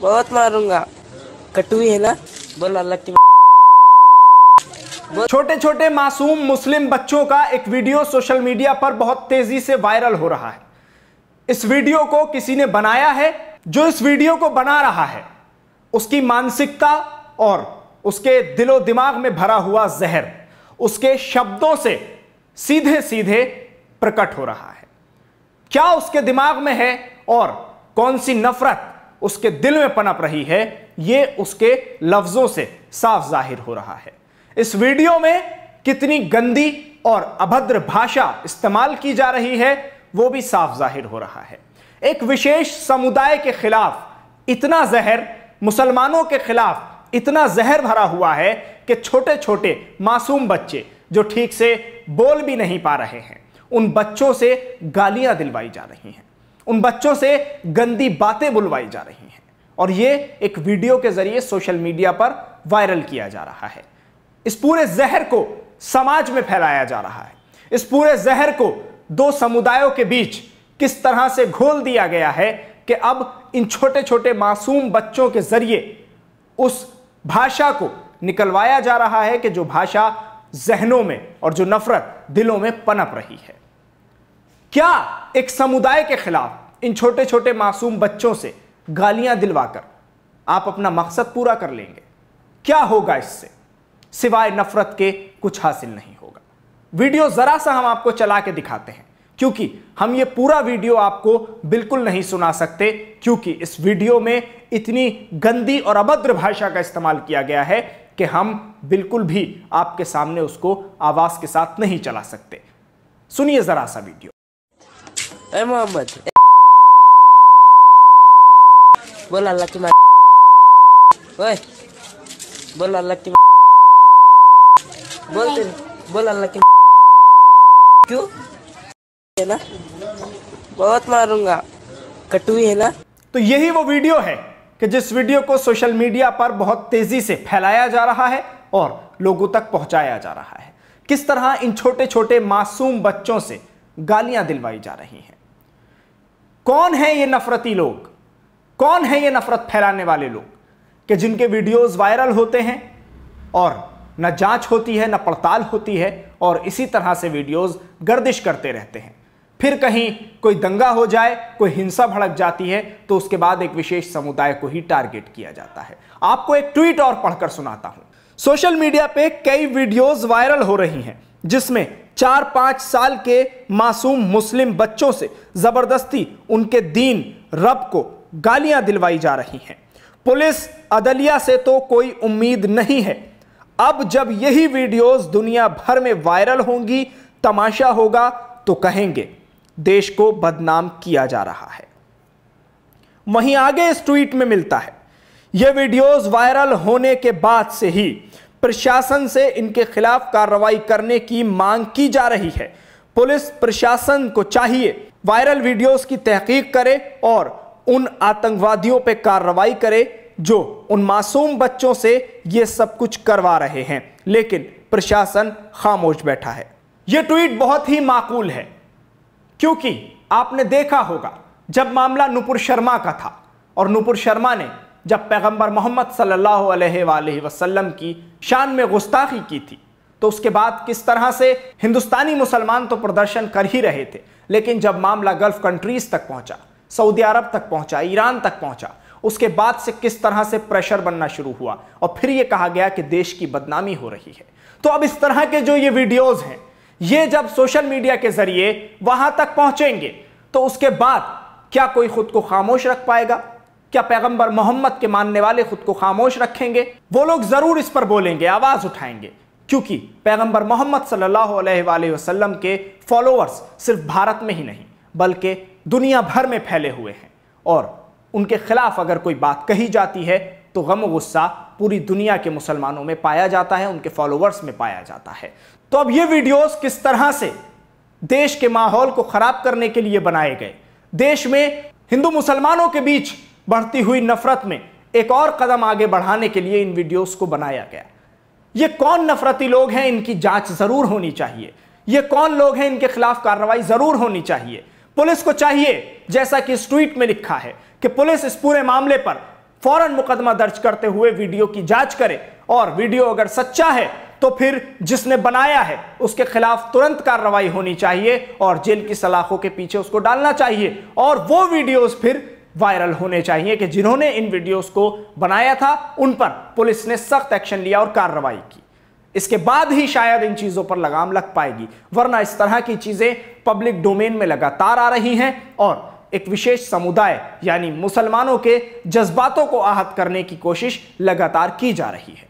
बहुत मारूंगा कटुई है ना बोल अल्लाह की छोटे छोटे मासूम मुस्लिम बच्चों का एक वीडियो सोशल मीडिया पर बहुत तेजी से वायरल हो रहा है इस वीडियो को किसी ने बनाया है जो इस वीडियो को बना रहा है उसकी मानसिकता और उसके दिलो दिमाग में भरा हुआ जहर उसके शब्दों से सीधे सीधे प्रकट हो रहा है क्या उसके दिमाग में है और कौन सी नफरत उसके दिल में पनप रही है ये उसके लफ्जों से साफ जाहिर हो रहा है इस वीडियो में कितनी गंदी और अभद्र भाषा इस्तेमाल की जा रही है वो भी साफ जाहिर हो रहा है एक विशेष समुदाय के खिलाफ इतना जहर मुसलमानों के खिलाफ इतना जहर भरा हुआ है कि छोटे छोटे मासूम बच्चे जो ठीक से बोल भी नहीं पा रहे हैं उन बच्चों से गालियां दिलवाई जा रही हैं उन बच्चों से गंदी बातें बुलवाई जा रही हैं और ये एक वीडियो के जरिए सोशल मीडिया पर वायरल किया जा रहा है इस पूरे जहर को समाज में फैलाया जा रहा है इस पूरे जहर को दो समुदायों के बीच किस तरह से घोल दिया गया है कि अब इन छोटे छोटे मासूम बच्चों के जरिए उस भाषा को निकलवाया जा रहा है कि जो भाषा जहनों में और जो नफरत दिलों में पनप रही है क्या एक समुदाय के खिलाफ इन छोटे छोटे मासूम बच्चों से गालियां दिलवाकर आप अपना मकसद पूरा कर लेंगे क्या होगा इससे सिवाय नफरत के कुछ हासिल नहीं होगा वीडियो ज़रा सा हम आपको चला के दिखाते हैं क्योंकि हम ये पूरा वीडियो आपको बिल्कुल नहीं सुना सकते क्योंकि इस वीडियो में इतनी गंदी और अभद्र भाषा का इस्तेमाल किया गया है कि हम बिल्कुल भी आपके सामने उसको आवाज़ के साथ नहीं चला सकते सुनिए ज़रा सा वीडियो ए मोहम्मद बोल अल्लाह की मार ओए बोल अल्लाह की बोल तेरे बोल अल्लाह की क्यों है ना बहुत मारूंगा कटुई है ना तो यही वो वीडियो है कि जिस वीडियो को सोशल मीडिया पर बहुत तेजी से फैलाया जा रहा है और लोगों तक पहुंचाया जा रहा है किस तरह इन छोटे छोटे मासूम बच्चों से गालियां दिलवाई जा रही हैं कौन है ये नफरती लोग कौन है ये नफरत फैलाने वाले लोग कि जिनके वीडियोस वायरल होते हैं और न जांच होती है न पड़ताल होती है और इसी तरह से वीडियोस गर्दिश करते रहते हैं फिर कहीं कोई दंगा हो जाए कोई हिंसा भड़क जाती है तो उसके बाद एक विशेष समुदाय को ही टारगेट किया जाता है आपको एक ट्वीट और पढ़कर सुनाता हूं सोशल मीडिया पे कई वीडियोस वायरल हो रही हैं जिसमें चार पांच साल के मासूम मुस्लिम बच्चों से ज़बरदस्ती उनके दीन रब को गालियां दिलवाई जा रही हैं पुलिस अदलिया से तो कोई उम्मीद नहीं है अब जब यही वीडियोस दुनिया भर में वायरल होंगी तमाशा होगा तो कहेंगे देश को बदनाम किया जा रहा है वहीं आगे इस ट्वीट में मिलता है यह वीडियोस वायरल होने के बाद से ही प्रशासन से इनके खिलाफ कार्रवाई करने की मांग की जा रही है पुलिस प्रशासन को चाहिए वायरल वीडियोस की तहकीक करे और उन आतंकवादियों पर कार्रवाई करे जो उन मासूम बच्चों से ये सब कुछ करवा रहे हैं लेकिन प्रशासन खामोश बैठा है ये ट्वीट बहुत ही माकूल है क्योंकि आपने देखा होगा जब मामला नुपुर शर्मा का था और नुपुर शर्मा ने जब पैगंबर मोहम्मद सल्लल्लाहु अलैहि वसल्लम की शान में गुस्ताखी की थी तो उसके बाद किस तरह से हिंदुस्तानी मुसलमान तो प्रदर्शन कर ही रहे थे लेकिन जब मामला गल्फ कंट्रीज तक पहुंचा सऊदी अरब तक पहुंचा ईरान तक पहुंचा उसके बाद से किस तरह से प्रेशर बनना शुरू हुआ और फिर यह कहा गया कि देश की बदनामी हो रही है तो अब इस तरह के जो ये वीडियोज हैं ये जब सोशल मीडिया के जरिए वहां तक पहुंचेंगे तो उसके बाद क्या कोई खुद को खामोश रख पाएगा क्या पैगंबर मोहम्मद के मानने वाले खुद को खामोश रखेंगे वो लोग ज़रूर इस पर बोलेंगे आवाज़ उठाएंगे क्योंकि पैगंबर मोहम्मद सल्लल्लाहु अलैहि वसल्लम के फॉलोअर्स सिर्फ भारत में ही नहीं बल्कि दुनिया भर में फैले हुए हैं और उनके खिलाफ अगर कोई बात कही जाती है तो गम गुस्सा पूरी दुनिया के मुसलमानों में पाया जाता है उनके फॉलोअर्स में पाया जाता है तो अब ये वीडियोस किस तरह से देश के माहौल को खराब करने के लिए बनाए गए देश में हिंदू मुसलमानों के बीच बढ़ती हुई नफरत में एक और कदम आगे बढ़ाने के लिए इन वीडियोस को बनाया गया ये कौन नफरती लोग हैं इनकी जांच जरूर होनी चाहिए ये कौन लोग हैं इनके खिलाफ कार्रवाई जरूर होनी चाहिए पुलिस को चाहिए जैसा कि इस ट्वीट में लिखा है कि पुलिस इस पूरे मामले पर फौरन मुकदमा दर्ज करते हुए वीडियो की जांच करे और वीडियो अगर सच्चा है तो फिर जिसने बनाया है उसके खिलाफ तुरंत कार्रवाई होनी चाहिए और जेल की सलाखों के पीछे उसको डालना चाहिए और वो वीडियोस फिर वायरल होने चाहिए कि जिन्होंने इन वीडियोस को बनाया था उन पर पुलिस ने सख्त एक्शन लिया और कार्रवाई की इसके बाद ही शायद इन चीजों पर लगाम लग पाएगी वरना इस तरह की चीजें पब्लिक डोमेन में लगातार आ रही हैं और एक विशेष समुदाय यानी मुसलमानों के जज्बातों को आहत करने की कोशिश लगातार की जा रही है